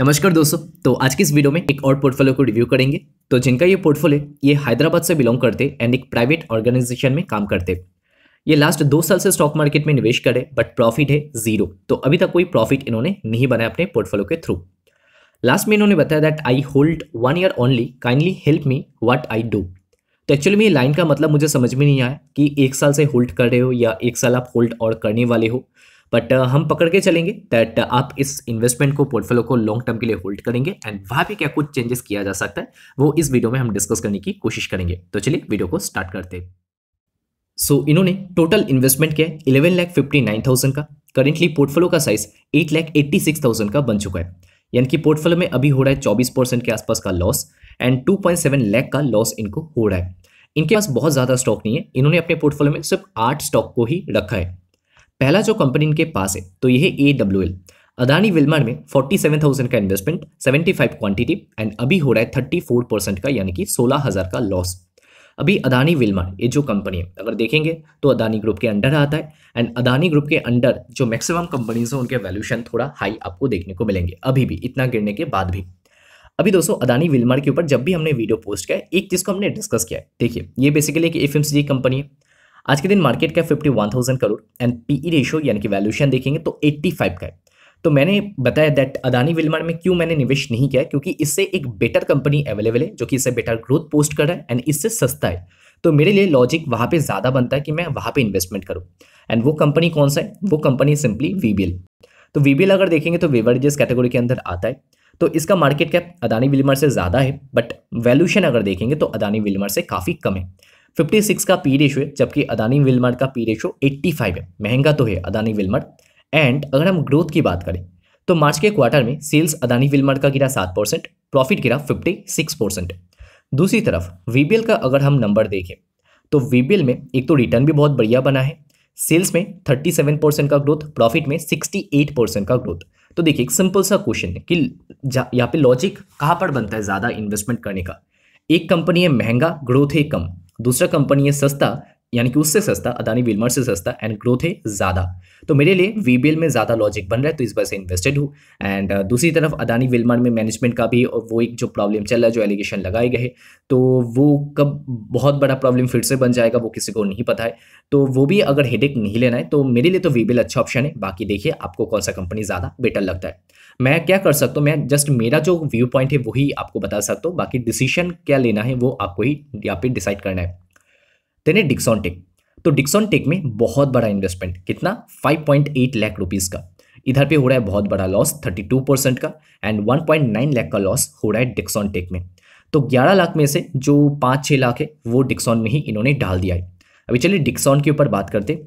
नमस्कार दोस्तों तो आज की इस वीडियो में एक और पोर्टफोलियो को रिव्यू करेंगे तो जिनका ये पोर्टफोलियो ये हैदराबाद से बिलोंग करते एंड एक प्राइवेट ऑर्गेनाइजेशन में काम करते ये लास्ट दो साल से स्टॉक मार्केट में निवेश करे बट प्रॉफिट है जीरो तो अभी तक कोई प्रॉफिट इन्होंने नहीं बनाया अपने पोर्टफोलियो के थ्रू लास्ट में इन्होंने बताया that I hold one year only kindly help me what I do तो एक्चुअली में ये लाइन का मतलब मुझे समझ में नहीं आया कि एक साल से होल्ड कर रहे हो या एक साल आप होल्ड और करने वाले हो बट uh, हम पकड़ के चलेंगे दैट uh, आप इस इन्वेस्टमेंट को पोर्टफोलियो को लॉन्ग टर्म के लिए होल्ड करेंगे एंड वहाँ पे क्या कुछ चेंजेस किया जा सकता है वो इस वीडियो में हम डिस्कस करने की कोशिश करेंगे तो चलिए वीडियो को स्टार्ट करते हैं सो so, इन्होंने टोटल इन्वेस्टमेंट किया है eleven lakh fifty nine thousand का करेंटली पोर्टफोलियो का size eight lakh eighty six thousand का बन चुका है यानी कि पोर्टफोलियो में अभी हो रहा है चौबीस परसेंट के आसपास का loss and two point seven lakh का लॉस इनको हो रहा है इनके पास बहुत ज़्यादा स्टॉक नहीं है इन्होंने अपने पोर्टफोलियो में सिर्फ आठ स्टॉक को ही रखा है पहला जो कंपनी इनके पास है तो यह है ए डब्ल्यू एल अदानी विलमार में 47,000 का इन्वेस्टमेंट 75 क्वांटिटी एंड अभी हो रहा है 34 परसेंट का यानी कि 16,000 का लॉस अभी अदानी विलमार ये जो कंपनी है अगर देखेंगे तो अदानी ग्रुप के अंडर आता है एंड अदानी ग्रुप के अंडर जो मैक्सिमम कंपनीज हैं उनके वैल्यूशन थोड़ा हाई आपको देखने को मिलेंगे अभी भी इतना गिरने के बाद भी अभी दोस्तों अदानी विलमार के ऊपर जब भी हमने वीडियो पोस्ट किया एक चीज़ को हमने डिस्कस किया है देखिए ये बेसिकली एक एफ कंपनी है आज के दिन market cap thousand crore and PE ratio यानी कि वैल्यूशन देखेंगे तो एट्टी फाइव का है तो मैंने बताया दैट अदानी विलमार में क्यों मैंने निवेश नहीं किया क्योंकि इससे एक बेटर कंपनी अवेलेबल है जो कि इससे बेटर ग्रोथ पोस्ट कर रहा है एंड इससे सस्ता है तो मेरे लिए लॉजिक वहाँ पे ज़्यादा बनता है कि मैं वहाँ पे इन्वेस्टमेंट करूँ एंड वो कंपनी कौन सा है वो कंपनी सिंपली वीबीएल तो एल अगर देखेंगे तो वेवरेजेस कैटेगरी के अंदर आता है तो इसका मार्केट कैप अदानी विलमर से ज़्यादा है बट वैल्यूशन अगर देखेंगे तो अदानी विलमर से काफ़ी कम है 56 का पी रेशो है जबकि अदानी विलमर्ट का पी रेशो 85 है महंगा तो है अदानी विलमर्ट एंड अगर हम ग्रोथ की बात करें तो मार्च के क्वार्टर में सेल्स अदानी विलमर्ट का गिरा सात परसेंट प्रॉफिट गिरा फिफ्टी सिक्स परसेंट दूसरी तरफ वीबीएल का अगर हम नंबर देखें तो वीबीएल में एक तो रिटर्न भी बहुत बढ़िया बना है सेल्स में थर्टी सेवन परसेंट का ग्रोथ प्रॉफिट में सिक्सटी एट परसेंट का ग्रोथ तो देखिए एक सिंपल सा क्वेश्चन है कि यहाँ पे लॉजिक कहाँ पर बनता है ज़्यादा इन्वेस्टमेंट करने का एक कंपनी है महंगा ग्रोथ है कम दूसरा कंपनी है सस्ता यानी कि उससे सस्ता अदानी विलमर से सस्ता एंड ग्रोथ है ज़्यादा तो मेरे लिए वी में ज़्यादा लॉजिक बन रहा है तो इस वजह से इन्वेस्टेड हूँ एंड uh, दूसरी तरफ अदानी विलमर में मैनेजमेंट का भी वो एक जो प्रॉब्लम चल रहा है जो एलिगेशन लगाए गए तो वो कब बहुत बड़ा प्रॉब्लम फिर से बन जाएगा वो किसी को नहीं पता है तो वो भी अगर हेडेक नहीं लेना है तो मेरे लिए तो वी अच्छा ऑप्शन है बाकी देखिए आपको कौन सा कंपनी ज़्यादा बेटर लगता है मैं क्या कर सकता हूँ मैं जस्ट मेरा जो व्यू पॉइंट है वही आपको बता सकता हूँ बाकी डिसीशन क्या लेना है वो आपको ही यहाँ पे डिसाइड करना है देन ए डिक्सॉन टेक तो डिक्सॉन टेक में बहुत बड़ा इन्वेस्टमेंट कितना 5.8 लाख रुपीस का इधर पे हो रहा है बहुत बड़ा लॉस 32 परसेंट का एंड 1.9 लाख का लॉस हो रहा है डिक्सॉन टेक में तो 11 लाख में से जो 5-6 लाख है वो डिक्सॉन में ही इन्होंने डाल दिया है अभी चलिए डिक्सॉन के ऊपर बात करते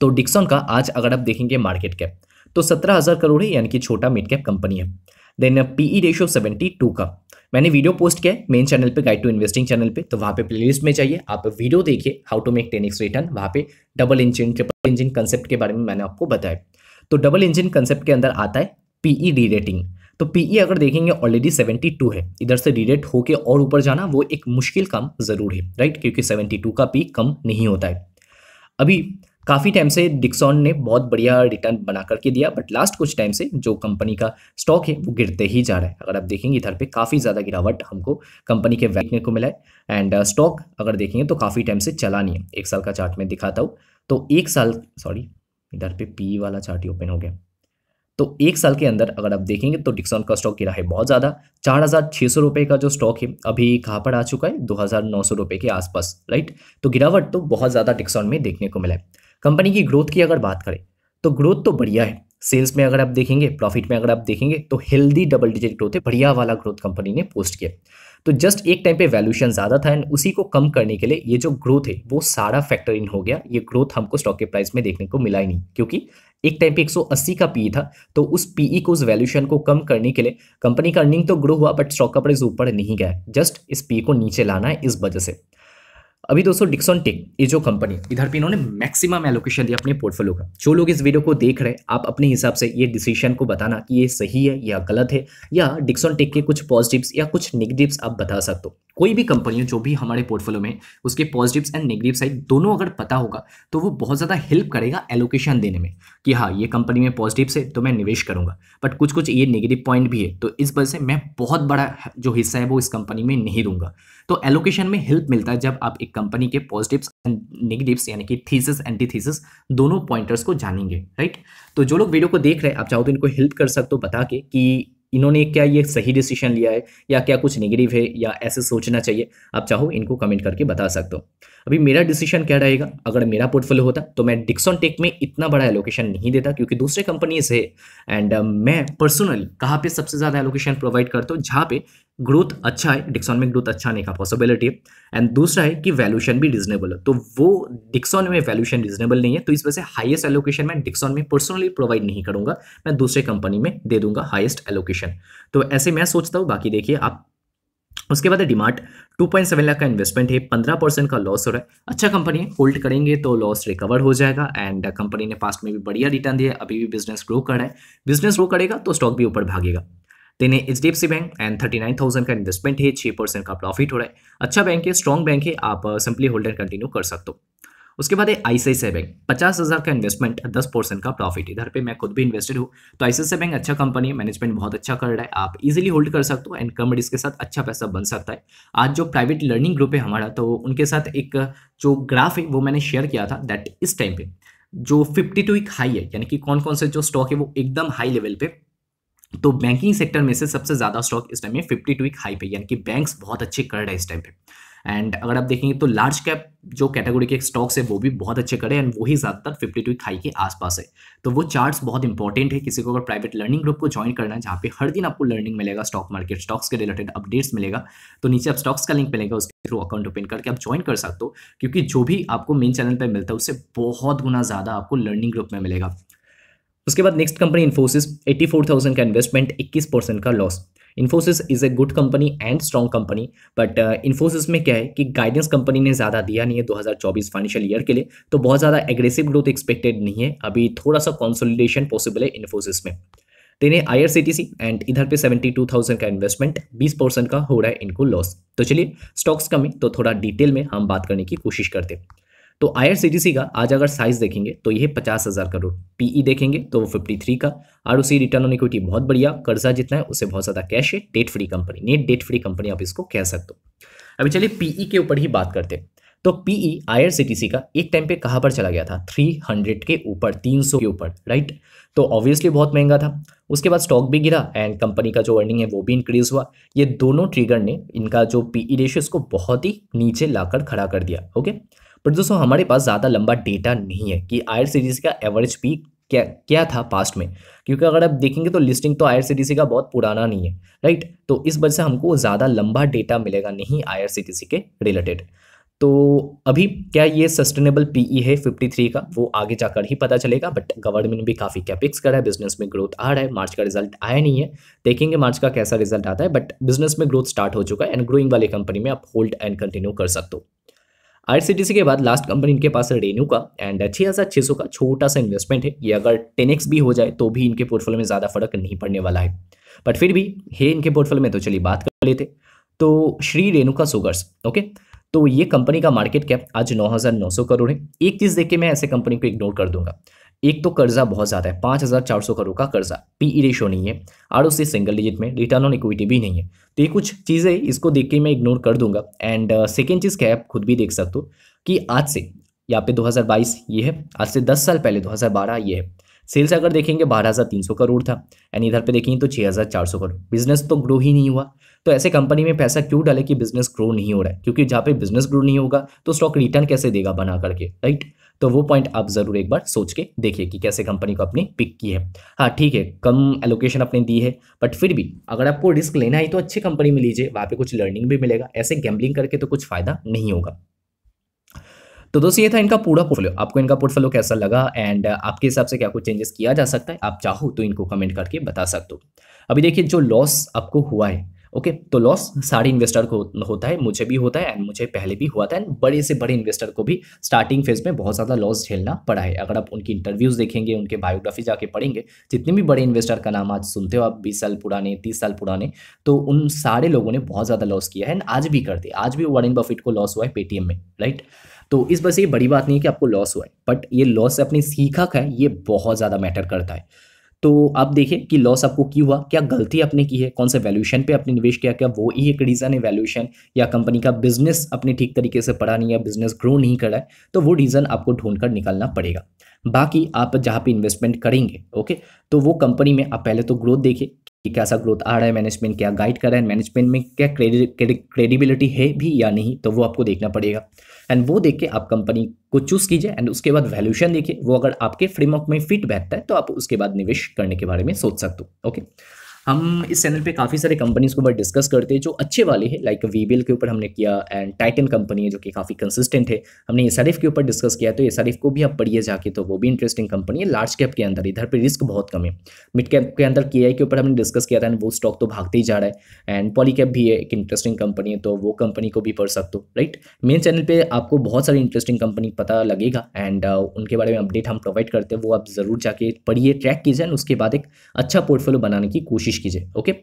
तो डिक्सॉन का आज अगर आप देखेंगे मार्केट कैप तो सत्रह करोड़ है यानी कि छोटा मिड कैप कंपनी है देन पीई रेशियो सेवेंटी का मैंने वीडियो पोस्ट किया है मेन चैनल पे गाइड टू इन्वेस्टिंग चैनल पे तो वहाँ पे प्लेलिस्ट में जाइए आप वीडियो देखिए how to make ten x return वहाँ पे double engine triple engine concept के बारे में मैंने आपको बताया तो डबल इंजन कंसेप्ट के अंदर आता है पीई डी रेटिंग तो पीई e अगर देखेंगे ऑलरेडी टू है इधर से डीरेट होकर और ऊपर जाना वो एक मुश्किल काम ज़रूर है राइट क्योंकि टू का पी e कम नहीं होता है अभी काफ़ी टाइम से डिक्सॉन ने बहुत बढ़िया रिटर्न बना करके दिया बट लास्ट कुछ टाइम से जो कंपनी का स्टॉक है वो गिरते ही जा रहा है अगर आप देखेंगे इधर पे काफ़ी ज़्यादा गिरावट हमको कंपनी के देखने को मिला है एंड स्टॉक uh, अगर देखेंगे तो काफ़ी टाइम से चला नहीं है एक साल का चार्ट में दिखाता हूँ तो एक साल सॉरी इधर पे पी वाला चार्ट ही ओपन हो गया तो एक साल के अंदर अगर आप देखेंगे तो डिक्सॉन का स्टॉक गिरा है बहुत ज़्यादा चार हज़ार सौ का जो स्टॉक है अभी कहाँ पर आ चुका है दो हज़ार नौ सौ के आसपास राइट तो गिरावट तो बहुत ज़्यादा डिक्सॉन में देखने को मिला है कंपनी की ग्रोथ की अगर बात करें तो ग्रोथ तो बढ़िया है सेल्स में अगर आप देखेंगे प्रॉफिट में अगर आप देखेंगे तो हेल्दी डबल डिजिट ग्रोथ है बढ़िया वाला ग्रोथ कंपनी ने पोस्ट किया तो जस्ट एक टाइम पे वैल्यूशन ज़्यादा था एंड उसी को कम करने के लिए ये जो ग्रोथ है वो सारा फैक्टर इन हो गया ये ग्रोथ हमको स्टॉक के प्राइस में देखने को मिला ही नहीं क्योंकि एक टाइम पे 180 का पीई e था तो उस पीई e को उस वैल्यूशन को कम करने के लिए कंपनी का अर्निंग तो ग्रो हुआ बट स्टॉक का प्राइस ऊपर नहीं गया जस्ट इस पी e को नीचे लाना है इस वजह से अभी तो दोस्तों डिक्सन टेक ये जो कंपनी इधर पे इन्होंने मैक्सिमम एलोकेशन दिया अपने पोर्टफोलियो का जो लोग इस वीडियो को देख रहे हैं आप अपने हिसाब से ये डिसीजन को बताना कि ये सही है या गलत है या डिक्सन टेक के कुछ पॉजिटिव्स या कुछ नेगेटिव्स आप बता सकते हो कोई भी कंपनी जो भी हमारे पोर्टफोलियो में उसके पॉजिटिव्स एंड नेगेटिव साइड दोनों अगर पता होगा तो वो बहुत ज़्यादा हेल्प करेगा एलोकेशन देने में कि हाँ ये कंपनी में पॉजिटिव्स है तो मैं निवेश करूँगा बट कुछ कुछ ये नेगेटिव पॉइंट भी है तो इस वजह से मैं बहुत बड़ा जो हिस्सा है वो इस कंपनी में नहीं दूंगा तो एलोकेशन में हेल्प मिलता है जब आप एक कंपनी के पॉजिटिव्स एंड नेगेटिव्स यानी कि थीसिस एंटीथीसिस दोनों पॉइंटर्स को जानेंगे राइट तो जो लोग वीडियो को देख रहे हैं आप चाहो तो इनको हेल्प कर सकते हो बता के कि इन्होंने क्या ये सही डिसीजन लिया है या क्या कुछ नेगेटिव है या ऐसे सोचना चाहिए आप चाहो इनको कमेंट करके बता सकते हो अभी मेरा डिसीजन क्या रहेगा अगर मेरा पोर्टफोलियो होता तो मैं डिक्सॉन टेक में इतना बड़ा एलोकेशन नहीं देता क्योंकि दूसरे कंपनीज है एंड मैं पर्सनली कहाँ पे सबसे ज़्यादा एलोकेशन प्रोवाइड करता हूँ जहाँ पे ग्रोथ अच्छा है डिक्सॉन में ग्रोथ अच्छा आने का पॉसिबिलिटी है एंड दूसरा है कि वैल्यूशन भी रिजनेबल है तो वो डिक्सॉन में वैल्यूशन रिजनेबल नहीं है तो इस वजह से हाईएस्ट एलोकेशन मैं डिक्सॉन में पर्सनली प्रोवाइड नहीं करूंगा मैं दूसरे कंपनी में दे दूंगा हाईएस्ट एलोकेशन क्वेश्चन तो ऐसे मैं सोचता हूँ बाकी देखिए आप उसके बाद डिमार्ट 2.7 लाख का इन्वेस्टमेंट है 15 परसेंट का लॉस हो रहा है अच्छा कंपनी है होल्ड करेंगे तो लॉस रिकवर हो जाएगा एंड कंपनी ने पास्ट में भी बढ़िया रिटर्न दिया अभी भी बिजनेस ग्रो कर रहा है बिजनेस ग्रो करेगा तो स्टॉक भी ऊपर भागेगा देने H D F C bank and thirty nine thousand का इन्वेस्टमेंट है छः परसेंट का प्रॉफिट हो रहा है अच्छा बैंक है स्ट्रॉन्ग बैंक है आप सिंपली होल्डर कंटिन्यू कर सकते हो उसके बाद आईसीआई बैंक पचास हज़ार का इन्वेस्टमेंट दस परसेंट का प्रॉफिट इधर पे मैं खुद भी इन्वेस्टेड हूँ तो आईसीआई बैंक अच्छा कंपनी है मैनेजमेंट बहुत अच्छा कर रहा है आप इजीली होल्ड कर सकते हो एंड कम के साथ अच्छा पैसा बन सकता है आज जो प्राइवेट लर्निंग ग्रुप है हमारा तो उनके साथ एक जो ग्राफ है वो मैंने शेयर किया था दैट इस टाइम पे जो फिफ्टी टू हाई है यानी कि कौन कौन से जो स्टॉक है वो एकदम हाई लेवल पे तो बैंकिंग सेक्टर में से सबसे ज़्यादा स्टॉक इस टाइम में फिफ्टी टू हाई पे यानी कि बैंक्स बहुत अच्छे कर रहे हैं इस टाइम पे एंड अगर आप देखेंगे तो लार्ज कैप जो कैटेगरी के स्टॉक्स है वो भी बहुत अच्छे करे एंड वही ज़्यादातर फिफ्टी टू हाई के आसपास है तो वो चार्ट्स बहुत इंपॉर्टेंट है किसी को अगर प्राइवेट लर्निंग ग्रुप को ज्वाइन करना है जहाँ पे हर दिन आपको लर्निंग मिलेगा स्टॉक मार्केट स्टॉक्स के रिलेटेड अपडेट्स मिलेगा तो नीचे आप स्टॉक्स का लिंक मिलेगा उसके थ्रू अकाउंट ओपन करके आप ज्वाइन कर सकते हो क्योंकि जो भी आपको मेन चैनल पर मिलता है उससे बहुत गुना ज़्यादा आपको लर्निंग ग्रुप में मिलेगा उसके बाद नेक्स्ट कंपनी इन्फोसिस एटी का इन्वेस्टमेंट इक्कीस परसेंट का loss Infosys is a good company and strong company but Infosys में क्या है कि गाइडेंस कंपनी ने ज़्यादा दिया नहीं है 2024 फाइनेंशियल ईयर के लिए तो बहुत ज़्यादा एग्रेसिव ग्रोथ एक्सपेक्टेड नहीं है अभी थोड़ा सा कॉन्सोलिडेशन पॉसिबल है इन्फोसिस में देने आई एंड इधर पे 72,000 का इन्वेस्टमेंट 20 परसेंट का हो रहा है इनको लॉस तो चलिए स्टॉक्स कमी तो थोड़ा डिटेल में हम बात करने की कोशिश करते हैं तो आई का आज अगर साइज देखेंगे तो यह पचास हज़ार करोड़ पीई e देखेंगे तो वो फिफ्टी थ्री का R O return on equity बहुत बढ़िया कर्जा जितना है उससे बहुत ज़्यादा कैश है debt free company net debt free company आप इसको कह सकते हो अभी चलिए पीई e के ऊपर ही बात करते हैं तो पीई आई e का एक टाइम पे कहाँ पर चला गया था 300 के ऊपर 300 के ऊपर राइट तो ऑब्वियसली बहुत महंगा था उसके बाद स्टॉक भी गिरा एंड कंपनी का जो अर्निंग है वो भी इंक्रीज हुआ ये दोनों ट्रिगर ने इनका जो पीई रेशियो इसको बहुत ही नीचे लाकर खड़ा कर दिया ओके बट दोस्तों हमारे पास ज़्यादा लंबा डेटा नहीं है कि आयर सीरीज का एवरेज पीक क्या क्या था पास्ट में क्योंकि अगर आप देखेंगे तो लिस्टिंग तो आयर सी का बहुत पुराना नहीं है राइट तो इस वजह से हमको ज़्यादा लंबा डेटा मिलेगा नहीं आयर सी के रिलेटेड तो अभी क्या ये सस्टेनेबल पीई e है 53 का वो आगे जाकर ही पता चलेगा बट गवर्नमेंट भी काफ़ी कैपिक्स करा है बिजनेस में ग्रोथ आ रहा है मार्च का रिजल्ट आया नहीं है देखेंगे मार्च का कैसा रिजल्ट आता है बट बिजनेस में ग्रोथ स्टार्ट हो चुका है एंड ग्रोइंग वाली कंपनी में आप होल्ड एंड कंटिन्यू कर सकते हो आईआरसीटीसी के बाद लास्ट कंपनी इनके पास है रेन्यू का एंड छह हज़ार छह सौ का छोटा सा इन्वेस्टमेंट है ये अगर टेन एक्स भी हो जाए तो भी इनके पोर्टफोलियो में ज़्यादा फर्क नहीं पड़ने वाला है बट फिर भी हे इनके पोर्टफोलियो में तो चलिए बात कर लेते तो श्री रेणुका सुगर्स ओके तो ये कंपनी का मार्केट कैप आज 9,900 करोड़ है एक चीज़ देख के मैं ऐसे कंपनी को इग्नोर कर दूंगा एक तो कर्जा बहुत ज़्यादा है पांच हज़ार चार सौ करोड़ का कर्जा पीई रेशो e नहीं है आर सिंगल डिजिट में रिटर्न ऑन इक्विटी भी नहीं है तो ये कुछ चीज़ें इसको देख के मैं इग्नोर कर दूंगा एंड सेकेंड चीज़ क्या है आप खुद भी देख सकते हो कि आज से यहाँ पे 2022 ये है आज से 10 साल पहले 2012 ये है सेल्स अगर देखेंगे 12,300 करोड़ था एंड इधर पे देखेंगे तो 6,400 करोड़ बिजनेस तो ग्रो ही नहीं हुआ तो ऐसे कंपनी में पैसा क्यों डाले कि बिजनेस ग्रो नहीं हो रहा है क्योंकि जहाँ पे बिजनेस ग्रो नहीं होगा तो स्टॉक रिटर्न कैसे देगा बना करके राइट तो वो पॉइंट आप ज़रूर एक बार सोच के देखिए कि कैसे कंपनी को अपनी पिक की है हाँ ठीक है कम एलोकेशन अपने दी है बट फिर भी अगर आपको रिस्क लेना है तो अच्छी कंपनी में लीजिए वहाँ पर कुछ लर्निंग भी मिलेगा ऐसे गैम्बलिंग करके तो कुछ फ़ायदा नहीं होगा तो दोस्तों ये था इनका पूरा पोर्टफोलियो आपको इनका पोर्टफोलियो कैसा लगा एंड आपके हिसाब से क्या कुछ चेंजेस किया जा सकता है आप चाहो तो इनको कमेंट करके बता सकते हो अभी देखिए जो लॉस आपको हुआ है ओके तो लॉस सारे इन्वेस्टर को होता है मुझे भी होता है एंड मुझे पहले भी हुआ था एंड बड़े से बड़े इन्वेस्टर को भी स्टार्टिंग फेज में बहुत ज़्यादा लॉस झेलना पड़ा है अगर आप उनकी इंटरव्यूज़ देखेंगे उनके बायोग्राफी जाके पढ़ेंगे जितने भी बड़े इन्वेस्टर का नाम आज सुनते हो आप बीस साल पुराने तीस साल पुराने तो उन सारे लोगों ने बहुत ज़्यादा लॉस किया है एंड आज भी करते आज भी वारेन बफिट को लॉस हुआ है पेटीएम में राइट तो इस बस ये बड़ी बात नहीं है कि आपको लॉस हुआ है बट ये लॉस अपनी सीखा का है ये बहुत ज़्यादा मैटर करता है तो आप देखें कि लॉस आपको क्यों हुआ क्या गलती आपने की है कौन से वैल्यूशन पे आपने निवेश किया क्या वो ही एक रीज़न है वैल्यूशन या कंपनी का बिजनेस अपने ठीक तरीके से पढ़ा नहीं या बिजनेस ग्रो नहीं करा है तो वो रीज़न आपको ढूंढ कर निकालना पड़ेगा बाकी आप जहाँ पे इन्वेस्टमेंट करेंगे ओके तो वो कंपनी में आप पहले तो ग्रोथ देखें कि कैसा ग्रोथ आ रहा है मैनेजमेंट क्या गाइड कर रहा है मैनेजमेंट में क्या क्रेडिबिलिटी है भी या नहीं तो वो आपको देखना पड़ेगा एंड वो देख के आप कंपनी को चूज़ कीजिए एंड उसके बाद वैल्यूशन देखिए वो अगर आपके फ्रेमवर्क में फिट बैठता है तो आप उसके बाद निवेश करने के बारे में सोच सकते हो ओके हम इस चैनल पे काफ़ी सारे कंपनीज़ को ऊपर डिस्कस करते हैं जो अच्छे वाले हैं लाइक वी के ऊपर हमने किया एंड टाइटन कंपनी है जो कि काफ़ी कंसिस्टेंट है हमने एस के ऊपर डिस्कस किया तो एस को भी आप पढ़िए जाके तो वो भी इंटरेस्टिंग कंपनी है लार्ज कैप के अंदर इधर पर रिस्क बहुत कम है मिड कैप के अंदर के के ऊपर हमने डिस्कस किया था एंड वो स्टॉक तो भागते ही जा रहा है एंड पॉली कैप भी है एक इंटरेस्टिंग कंपनी है तो वो कंपनी को भी पढ़ सकते हो राइट मेन चैनल पर आपको बहुत सारी इंटरेस्टिंग कंपनी पता लगेगा एंड uh, उनके बारे में अपडेट हम प्रोवाइड करते हैं वो आप ज़रूर जाके पढ़िए ट्रैक कीजिए एंड उसके बाद एक अच्छा पोर्टफोलियो बनाने की कोशिश कोशिश कीजिए ओके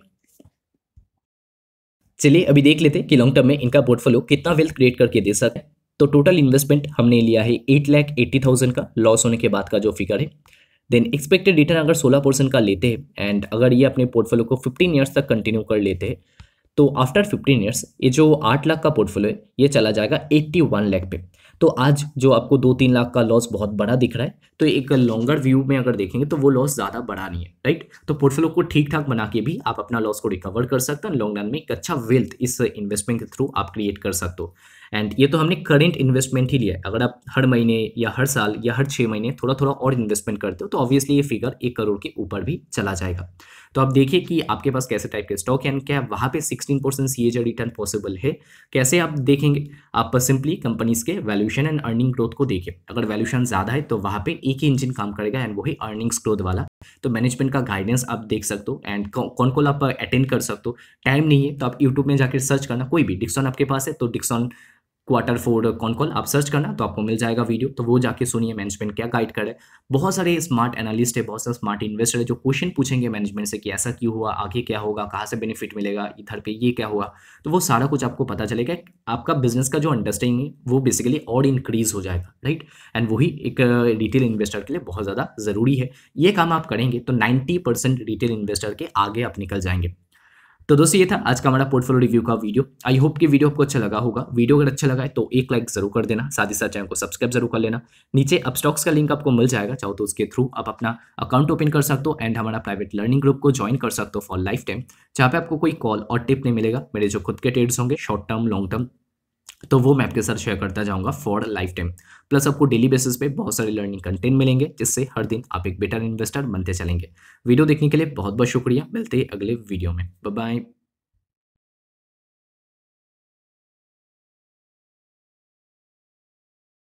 चलिए अभी देख लेते हैं कि लॉन्ग टर्म में इनका पोर्टफोलियो कितना वेल्थ क्रिएट करके दे सकता है तो टोटल इन्वेस्टमेंट हमने लिया है एट लैख एट्टी थाउजेंड का लॉस होने के बाद का जो फिगर है देन एक्सपेक्टेड रिटर्न अगर सोलह परसेंट का लेते हैं एंड अगर ये अपने पोर्टफोलियो को फिफ्टीन ईयर्स तक कंटिन्यू कर लेते हैं तो आफ्टर फिफ्टीन ईयर्स ये जो आठ लाख का पोर्टफोलियो है ये चला जाएगा एट्टी वन लैख पे तो आज जो आपको दो तीन लाख का लॉस बहुत बड़ा दिख रहा है तो एक लॉन्गर व्यू में अगर देखेंगे तो वो लॉस ज़्यादा बड़ा नहीं है राइट तो पोर्टफोलियो को ठीक ठाक बना के भी आप अपना लॉस को रिकवर कर सकते हैं लॉन्ग रन में एक अच्छा वेल्थ इस इन्वेस्टमेंट के थ्रू आप क्रिएट कर सकते हो एंड ये तो हमने करंट इन्वेस्टमेंट ही लिया है अगर आप हर महीने या हर साल या हर छः महीने थोड़ा थोड़ा और इन्वेस्टमेंट करते हो तो ऑब्वियसली ये फिगर एक करोड़ के ऊपर भी चला जाएगा तो आप देखिए कि आपके पास कैसे टाइप के स्टॉक है क्या वहाँ पे 16 परसेंट सी रिटर्न पॉसिबल है कैसे आप देखेंगे आप सिंपली कंपनीज के वैल्यूशन एंड अर्निंग ग्रोथ को देखिए अगर वैल्यूशन ज़्यादा है तो वहाँ पे एक ही इंजन काम करेगा एंड वही अर्निंग्स ग्रोथ वाला तो मैनेजमेंट का गाइडेंस आप देख सकते हो एंड कौन कौन आप अटेंड कर सकते हो टाइम नहीं है तो आप यूट्यूब में जाकर सर्च करना कोई भी डिक्सॉन आपके पास है तो डिक्सॉन क्वार्टर फोर कौन कौन आप सर्च करना तो आपको मिल जाएगा वीडियो तो वो जाके सुनिए मैनेजमेंट क्या गाइड करे बहुत सारे स्मार्ट एनालिस्ट है बहुत सारे स्मार्ट इन्वेस्टर है जो क्वेश्चन पूछेंगे मैनेजमेंट से कि ऐसा क्यों हुआ आगे क्या होगा कहाँ से बेनिफिट मिलेगा इधर पे ये क्या हुआ तो वो सारा कुछ आपको पता चलेगा आपका बिजनेस का जो अंडरस्टैंडिंग है वो बेसिकली और इंक्रीज हो जाएगा राइट एंड वही एक रिटेल इन्वेस्टर के लिए बहुत ज़्यादा ज़रूरी है ये काम आप करेंगे तो नाइन्टी रिटेल इन्वेस्टर के आगे आप निकल जाएंगे तो दोस्तों ये था आज का हमारा पोर्टफोलियो रिव्यू का वीडियो आई होप कि वीडियो आपको अच्छा लगा होगा वीडियो अगर अच्छा लगा है तो एक लाइक जरूर कर देना साथ ही साथ चैनल को सब्सक्राइब जरूर कर लेना नीचे अब स्टॉक्स का लिंक आपको मिल जाएगा चाहो तो उसके थ्रू आप अपना अकाउंट ओपन कर सकते हो एंड हमारा प्राइवेट लर्निंग ग्रुप को ज्वाइन कर सकते हो फॉर लाइफ टाइम जहाँ पे आपको कोई कॉल और टिप नहीं मिलेगा मेरे जो खुद के ट्रेड्स होंगे शॉर्ट टर्म लॉन्ग टर्म तो वो मैं आपके साथ शेयर करता जाऊंगा फॉर लाइफ टाइम प्लस आपको डेली बेसिस पे बहुत सारे लर्निंग कंटेंट मिलेंगे जिससे हर दिन आप एक बेटर इन्वेस्टर बनते चलेंगे वीडियो देखने के लिए बहुत बहुत शुक्रिया मिलते हैं अगले वीडियो में बाय